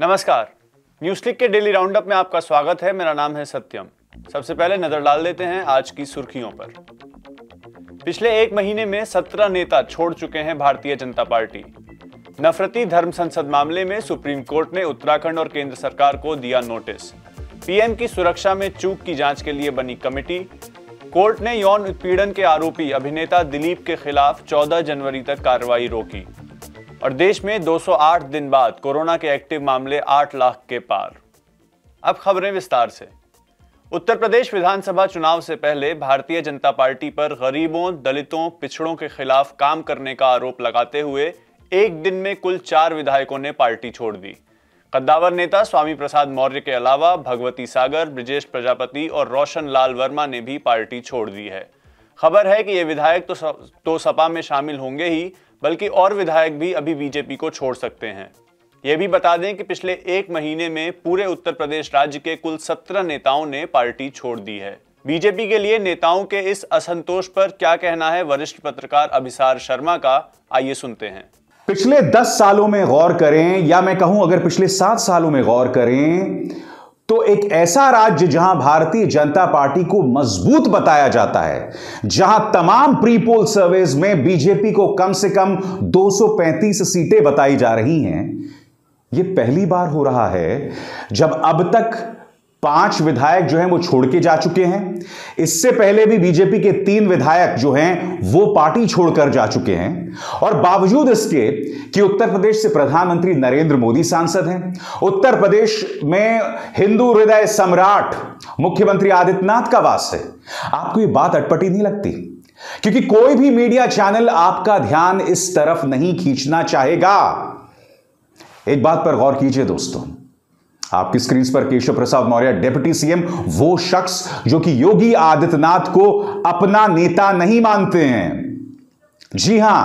नमस्कार NewsClick के daily roundup में आपका स्वागत है मेरा नाम है सत्यम सबसे पहले नजर डाल देते हैं आज की सुर्खियों पर पिछले एक महीने में सत्रह नेता छोड़ चुके हैं भारतीय जनता पार्टी नफरती धर्म संसद मामले में सुप्रीम कोर्ट ने उत्तराखंड और केंद्र सरकार को दिया नोटिस पीएम की सुरक्षा में चूक की जांच के लिए बनी कमेटी कोर्ट ने यौन उत्पीड़न के आरोपी अभिनेता दिलीप के खिलाफ 14 जनवरी तक कार्रवाई रोकी और देश में 208 दिन बाद कोरोना के एक्टिव मामले 8 लाख के पार अब खबरें विस्तार से उत्तर प्रदेश विधानसभा चुनाव से पहले भारतीय जनता पार्टी पर गरीबों दलितों पिछड़ों के खिलाफ काम करने का आरोप लगाते हुए एक दिन में कुल चार विधायकों ने पार्टी छोड़ दी कद्दावर नेता स्वामी प्रसाद मौर्य के अलावा भगवती सागर ब्रजेश प्रजापति और रोशन लाल वर्मा ने भी पार्टी छोड़ दी है खबर है कि ये विधायक तो तो सपा में शामिल होंगे ही बल्कि और विधायक भी अभी बीजेपी को छोड़ सकते हैं यह भी बता दें कि पिछले एक महीने में पूरे उत्तर प्रदेश राज्य के कुल सत्रह नेताओं ने पार्टी छोड़ दी है बीजेपी के लिए नेताओं के इस असंतोष पर क्या कहना है वरिष्ठ पत्रकार अभिसार शर्मा का आइए सुनते हैं पिछले दस सालों में गौर करें या मैं कहूं अगर पिछले सात सालों में गौर करें तो एक ऐसा राज्य जहां भारतीय जनता पार्टी को मजबूत बताया जाता है जहां तमाम प्री पोल सर्वेज में बीजेपी को कम से कम 235 सीटें बताई जा रही हैं यह पहली बार हो रहा है जब अब तक पांच विधायक जो हैं वो छोड़ के जा चुके हैं इससे पहले भी बीजेपी के तीन विधायक जो हैं वो पार्टी छोड़कर जा चुके हैं और बावजूद इसके कि उत्तर प्रदेश से प्रधानमंत्री नरेंद्र मोदी सांसद हैं उत्तर प्रदेश में हिंदू हृदय सम्राट मुख्यमंत्री आदित्यनाथ का वास है आपको ये बात अटपटी नहीं लगती क्योंकि कोई भी मीडिया चैनल आपका ध्यान इस तरफ नहीं खींचना चाहेगा एक बात पर गौर कीजिए दोस्तों आपकी स्क्रीन पर केशव प्रसाद मौर्य डेप्यूटी सीएम वो शख्स जो कि योगी आदित्यनाथ को अपना नेता नहीं मानते हैं जी हां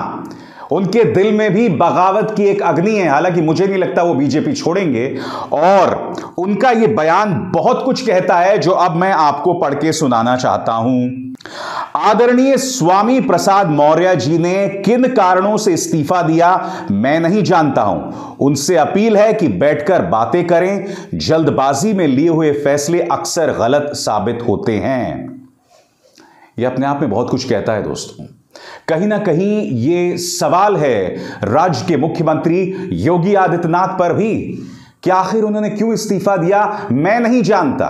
उनके दिल में भी बगावत की एक अग्नि है हालांकि मुझे नहीं लगता वो बीजेपी छोड़ेंगे और उनका ये बयान बहुत कुछ कहता है जो अब मैं आपको पढ़ के सुनाना चाहता हूं आदरणीय स्वामी प्रसाद मौर्य जी ने किन कारणों से इस्तीफा दिया मैं नहीं जानता हूं उनसे अपील है कि बैठकर बातें करें जल्दबाजी में लिए हुए फैसले अक्सर गलत साबित होते हैं यह अपने आप में बहुत कुछ कहता है दोस्तों कहीं ना कहीं ये सवाल है राज्य के मुख्यमंत्री योगी आदित्यनाथ पर भी कि आखिर उन्होंने क्यों इस्तीफा दिया मैं नहीं जानता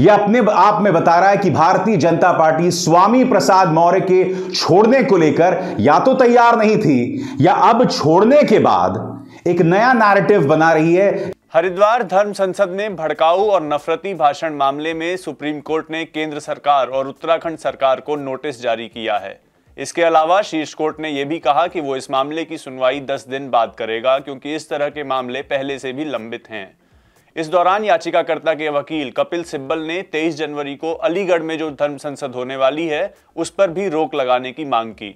यह अपने आप में बता रहा है कि भारतीय जनता पार्टी स्वामी प्रसाद मौर्य के छोड़ने को लेकर या तो तैयार नहीं थी या अब छोड़ने के बाद एक नया नैरेटिव बना रही है हरिद्वार धर्म संसद में भड़काऊ और नफरती भाषण मामले में सुप्रीम कोर्ट ने केंद्र सरकार और उत्तराखंड सरकार को नोटिस जारी किया है इसके अलावा शीर्ष कोर्ट ने यह भी कहा कि वो इस मामले की सुनवाई 10 दिन बाद करेगा क्योंकि इस तरह के मामले पहले से भी लंबित हैं इस दौरान याचिकाकर्ता के वकील कपिल सिब्बल ने 23 जनवरी को अलीगढ़ में जो धर्म संसद होने वाली है उस पर भी रोक लगाने की मांग की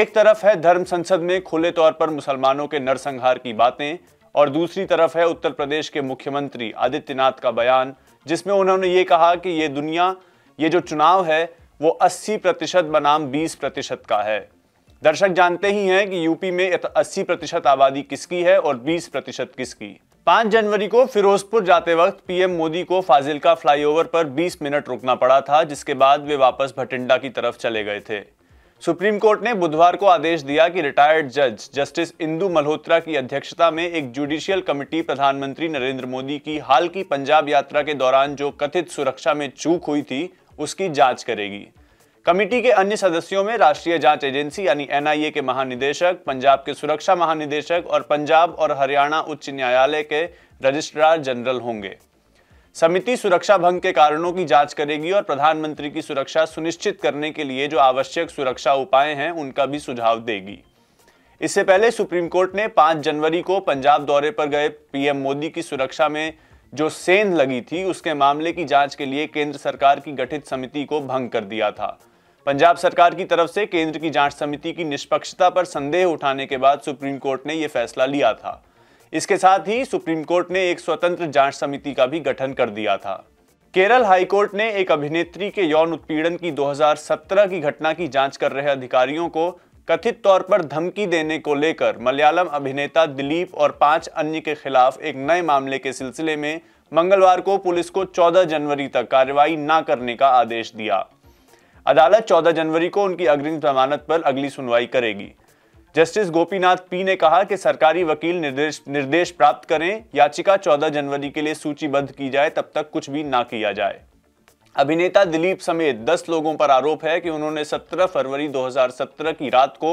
एक तरफ है धर्म संसद में खुले तौर पर मुसलमानों के नरसंहार की बातें और दूसरी तरफ है उत्तर प्रदेश के मुख्यमंत्री आदित्यनाथ का बयान जिसमें उन्होंने ये कहा कि ये दुनिया ये जो चुनाव है वो 80 प्रतिशत बनाम 20 प्रतिशत का है दर्शक जानते ही हैं कि यूपी में 80 प्रतिशत आबादी किसकी है और 20 प्रतिशत किसकी 5 जनवरी को फिरोजपुर जाते वक्त पीएम मोदी को फाजिलका फ्लाईओवर पर 20 मिनट रुकना पड़ा था जिसके बाद वे वापस भटिंडा की तरफ चले गए थे सुप्रीम कोर्ट ने बुधवार को आदेश दिया कि रिटायर्ड जज जस्टिस इंदू मल्होत्रा की अध्यक्षता में एक जुडिशियल कमेटी प्रधानमंत्री नरेंद्र मोदी की हाल की पंजाब यात्रा के दौरान जो कथित सुरक्षा में चूक हुई थी उसकी जांच करेगी कमेटी के अन्य सदस्यों में राष्ट्रीय जांच एजेंसी यानी एनआईए के महानिदेशक पंजाब के सुरक्षा महानिदेशक और पंजाब और हरियाणा उच्च न्यायालय के रजिस्ट्रार जनरल होंगे समिति सुरक्षा भंग के कारणों की जांच करेगी और प्रधानमंत्री की सुरक्षा सुनिश्चित करने के लिए जो आवश्यक सुरक्षा उपाय हैं उनका भी सुझाव देगी इससे पहले सुप्रीम कोर्ट ने 5 जनवरी को पंजाब दौरे पर गए पीएम मोदी की सुरक्षा में जो सेंध लगी थी उसके मामले की जांच के लिए केंद्र सरकार की गठित समिति को भंग कर दिया था पंजाब सरकार की तरफ से केंद्र की जांच समिति की निष्पक्षता पर संदेह उठाने के बाद सुप्रीम कोर्ट ने यह फैसला लिया था इसके साथ ही सुप्रीम कोर्ट ने एक स्वतंत्र जांच समिति का भी गठन कर दिया था केरल हाईकोर्ट ने एक अभिनेत्री के यौन उत्पीड़न की 2017 की घटना की जांच कर रहे अधिकारियों को कथित तौर पर धमकी देने को लेकर मलयालम अभिनेता दिलीप और पांच अन्य के खिलाफ एक नए मामले के सिलसिले में मंगलवार को पुलिस को 14 जनवरी तक कार्रवाई न करने का आदेश दिया अदालत 14 जनवरी को उनकी अग्रिम जमानत पर अगली सुनवाई करेगी जस्टिस गोपीनाथ पी ने कहा कि सरकारी वकील निर्देश निर्देश प्राप्त करें याचिका 14 जनवरी के लिए सूचीबद्ध की जाए तब तक कुछ भी ना किया जाए अभिनेता दिलीप समेत 10 लोगों पर आरोप है कि उन्होंने 17 फरवरी 2017 की रात को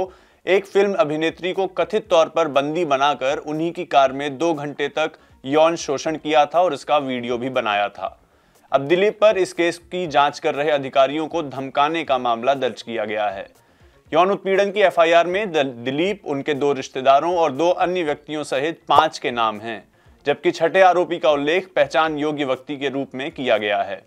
एक फिल्म अभिनेत्री को कथित तौर पर बंदी बनाकर उन्हीं की कार में दो घंटे तक यौन शोषण किया था और इसका वीडियो भी बनाया था अब दिलीप पर इस केस की जांच कर रहे अधिकारियों को धमकाने का मामला दर्ज किया गया है यौन उत्पीड़न की एफआईआर में दिलीप उनके दो रिश्तेदारों और दो अन्य व्यक्तियों सहित पांच के नाम हैं जबकि छठे आरोपी का उल्लेख पहचान योग्य व्यक्ति के रूप में किया गया है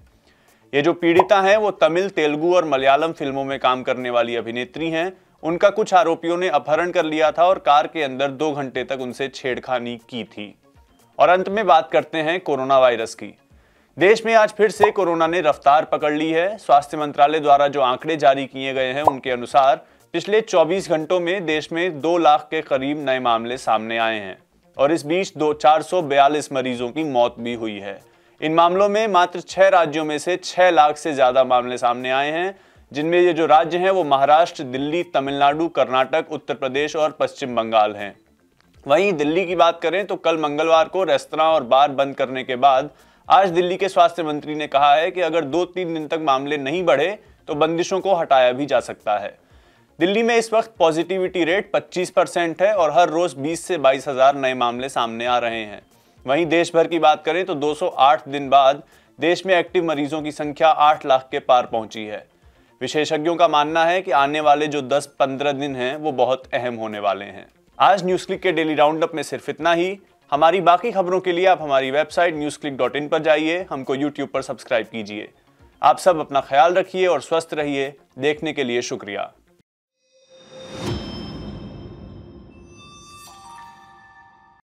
ये जो पीड़िता हैं वो तमिल तेलुगू और मलयालम फिल्मों में काम करने वाली अभिनेत्री हैं उनका कुछ आरोपियों ने अपहरण कर लिया था और कार के अंदर दो घंटे तक उनसे छेड़खानी की थी और अंत में बात करते हैं कोरोना वायरस की देश में आज फिर से कोरोना ने रफ्तार पकड़ ली है स्वास्थ्य मंत्रालय द्वारा जो आंकड़े जारी किए गए हैं उनके अनुसार पिछले 24 घंटों में देश में दो लाख के करीब नए मामले सामने आए हैं और इस बीच दो चार मरीजों की मौत भी हुई है इन मामलों में मात्र छः राज्यों में से छह लाख से ज़्यादा मामले सामने आए हैं जिनमें ये जो राज्य हैं वो महाराष्ट्र दिल्ली तमिलनाडु कर्नाटक उत्तर प्रदेश और पश्चिम बंगाल हैं वहीं दिल्ली की बात करें तो कल मंगलवार को रेस्तरा और बार बंद करने के बाद आज दिल्ली के स्वास्थ्य मंत्री ने कहा है कि अगर दो तीन दिन तक मामले नहीं बढ़े तो बंदिशों को हटाया भी जा सकता है दिल्ली में इस वक्त पॉजिटिविटी रेट 25 परसेंट है और हर रोज 20 से बाईस हजार नए मामले सामने आ रहे हैं वहीं देश भर की बात करें तो 208 दिन बाद देश में एक्टिव मरीजों की संख्या 8 लाख के पार पहुंची है विशेषज्ञों का मानना है कि आने वाले जो 10-15 दिन हैं वो बहुत अहम होने वाले हैं आज न्यूज क्लिक के डेली राउंडअप में सिर्फ इतना ही हमारी बाकी खबरों के लिए आप हमारी website NewsClick dot in पर जाइए हमको यूट्यूब पर सब्सक्राइब कीजिए आप सब अपना ख्याल रखिए और स्वस्थ रहिए देखने के लिए शुक्रिया